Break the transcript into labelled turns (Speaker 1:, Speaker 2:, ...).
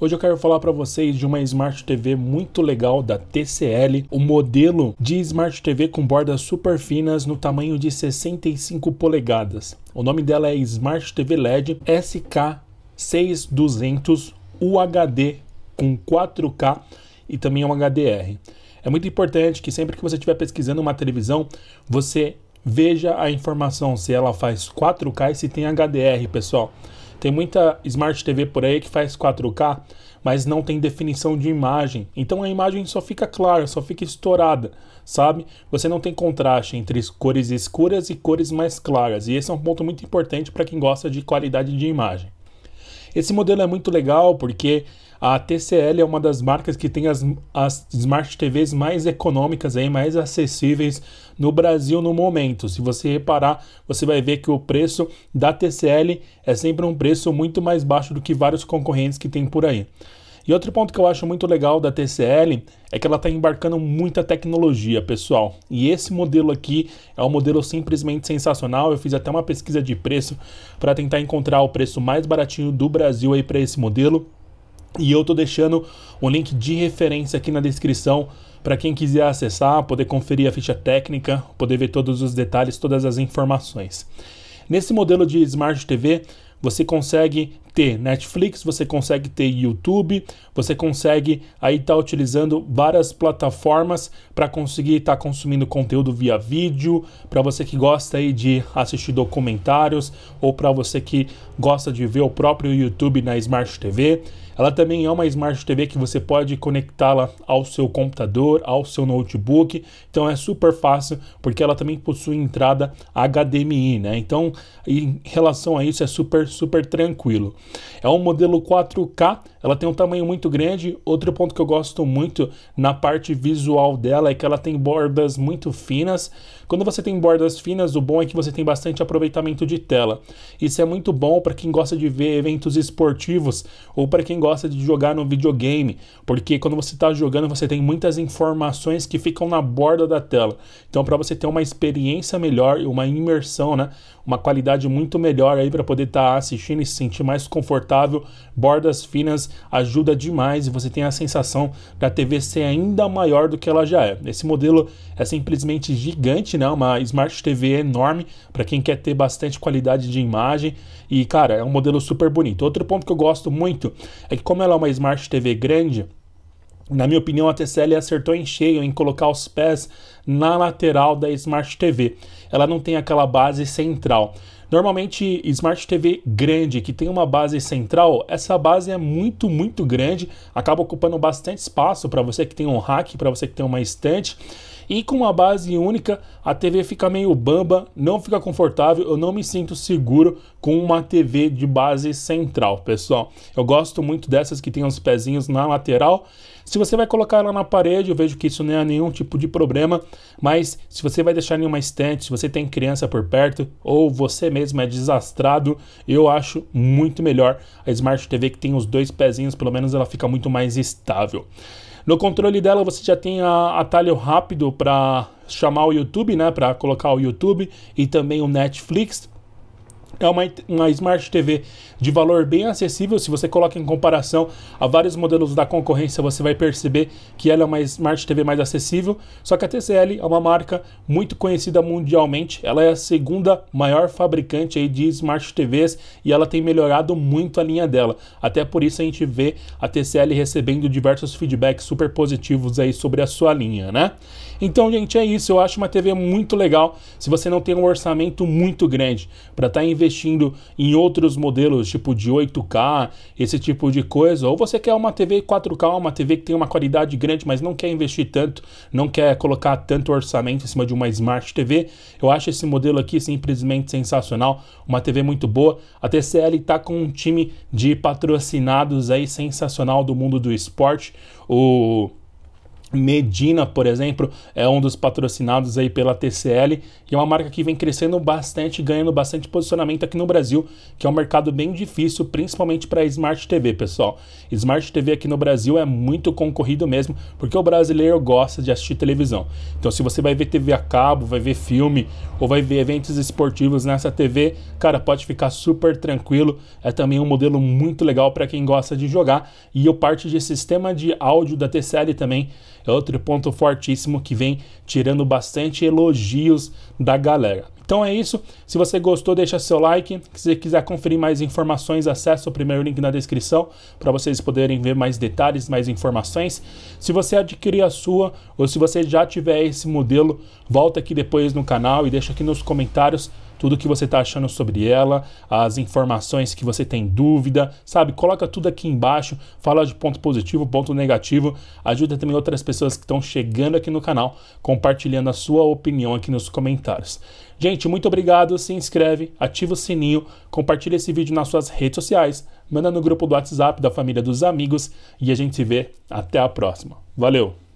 Speaker 1: Hoje eu quero falar para vocês de uma Smart TV muito legal da TCL, o modelo de Smart TV com bordas super finas no tamanho de 65 polegadas. O nome dela é Smart TV LED SK6200 UHD com 4K e também é um HDR. É muito importante que sempre que você estiver pesquisando uma televisão, você veja a informação se ela faz 4K e se tem HDR, pessoal. Tem muita Smart TV por aí que faz 4K, mas não tem definição de imagem. Então a imagem só fica clara, só fica estourada, sabe? Você não tem contraste entre cores escuras e cores mais claras. E esse é um ponto muito importante para quem gosta de qualidade de imagem. Esse modelo é muito legal porque a TCL é uma das marcas que tem as, as Smart TVs mais econômicas, aí, mais acessíveis no Brasil no momento. Se você reparar, você vai ver que o preço da TCL é sempre um preço muito mais baixo do que vários concorrentes que tem por aí. E outro ponto que eu acho muito legal da TCL é que ela está embarcando muita tecnologia, pessoal. E esse modelo aqui é um modelo simplesmente sensacional. Eu fiz até uma pesquisa de preço para tentar encontrar o preço mais baratinho do Brasil aí para esse modelo. E eu estou deixando o link de referência aqui na descrição para quem quiser acessar, poder conferir a ficha técnica, poder ver todos os detalhes, todas as informações. Nesse modelo de Smart TV, você consegue ter Netflix, você consegue ter YouTube, você consegue aí estar tá utilizando várias plataformas para conseguir estar tá consumindo conteúdo via vídeo, para você que gosta aí de assistir documentários ou para você que gosta de ver o próprio YouTube na Smart TV. Ela também é uma Smart TV que você pode conectá-la ao seu computador, ao seu notebook. Então é super fácil porque ela também possui entrada HDMI, né? Então, em relação a isso é super super tranquilo. É um modelo 4K ela tem um tamanho muito grande. Outro ponto que eu gosto muito na parte visual dela é que ela tem bordas muito finas. Quando você tem bordas finas, o bom é que você tem bastante aproveitamento de tela. Isso é muito bom para quem gosta de ver eventos esportivos ou para quem gosta de jogar no videogame, porque quando você está jogando, você tem muitas informações que ficam na borda da tela. Então, para você ter uma experiência melhor e uma imersão, né? uma qualidade muito melhor aí para poder estar tá assistindo e se sentir mais confortável, bordas finas ajuda demais e você tem a sensação da TV ser ainda maior do que ela já é. Esse modelo é simplesmente gigante, né? Uma Smart TV enorme para quem quer ter bastante qualidade de imagem e, cara, é um modelo super bonito. Outro ponto que eu gosto muito é que como ela é uma Smart TV grande, na minha opinião, a TCL acertou em cheio em colocar os pés na lateral da Smart TV. Ela não tem aquela base central. Normalmente, Smart TV grande, que tem uma base central, essa base é muito, muito grande, acaba ocupando bastante espaço para você que tem um rack, para você que tem uma estante. E com uma base única, a TV fica meio bamba, não fica confortável, eu não me sinto seguro com uma TV de base central, pessoal. Eu gosto muito dessas que tem os pezinhos na lateral. Se você vai colocar ela na parede, eu vejo que isso não é nenhum tipo de problema, mas se você vai deixar em uma estante, se você tem criança por perto ou você mesmo é desastrado, eu acho muito melhor a Smart TV que tem os dois pezinhos, pelo menos ela fica muito mais estável. No controle dela você já tem a atalho rápido para chamar o YouTube, né, para colocar o YouTube e também o Netflix. É uma, uma Smart TV de valor bem acessível. Se você coloca em comparação a vários modelos da concorrência, você vai perceber que ela é uma Smart TV mais acessível. Só que a TCL é uma marca muito conhecida mundialmente. Ela é a segunda maior fabricante aí de Smart TVs e ela tem melhorado muito a linha dela. Até por isso a gente vê a TCL recebendo diversos feedbacks super positivos aí sobre a sua linha, né? Então, gente, é isso. Eu acho uma TV muito legal se você não tem um orçamento muito grande para estar tá investindo em outros modelos, tipo de 8K, esse tipo de coisa, ou você quer uma TV 4K, uma TV que tem uma qualidade grande, mas não quer investir tanto, não quer colocar tanto orçamento em cima de uma Smart TV, eu acho esse modelo aqui simplesmente sensacional, uma TV muito boa. A TCL está com um time de patrocinados aí sensacional do mundo do esporte. O Medina, por exemplo, é um dos patrocinados aí pela TCL, e é uma marca que vem crescendo bastante, ganhando bastante posicionamento aqui no Brasil, que é um mercado bem difícil, principalmente para Smart TV, pessoal. Smart TV aqui no Brasil é muito concorrido mesmo, porque o brasileiro gosta de assistir televisão. Então, se você vai ver TV a cabo, vai ver filme ou vai ver eventos esportivos nessa TV, cara, pode ficar super tranquilo. É também um modelo muito legal para quem gosta de jogar, e eu parte de sistema de áudio da TCL também é outro ponto fortíssimo que vem tirando bastante elogios da galera. Então é isso. Se você gostou, deixa seu like. Se você quiser conferir mais informações, acesse o primeiro link na descrição para vocês poderem ver mais detalhes, mais informações. Se você adquirir a sua ou se você já tiver esse modelo, volta aqui depois no canal e deixa aqui nos comentários tudo que você está achando sobre ela, as informações que você tem dúvida, sabe? Coloca tudo aqui embaixo, fala de ponto positivo, ponto negativo, ajuda também outras pessoas que estão chegando aqui no canal, compartilhando a sua opinião aqui nos comentários. Gente, muito obrigado, se inscreve, ativa o sininho, compartilha esse vídeo nas suas redes sociais, manda no grupo do WhatsApp da família dos amigos e a gente se vê até a próxima. Valeu!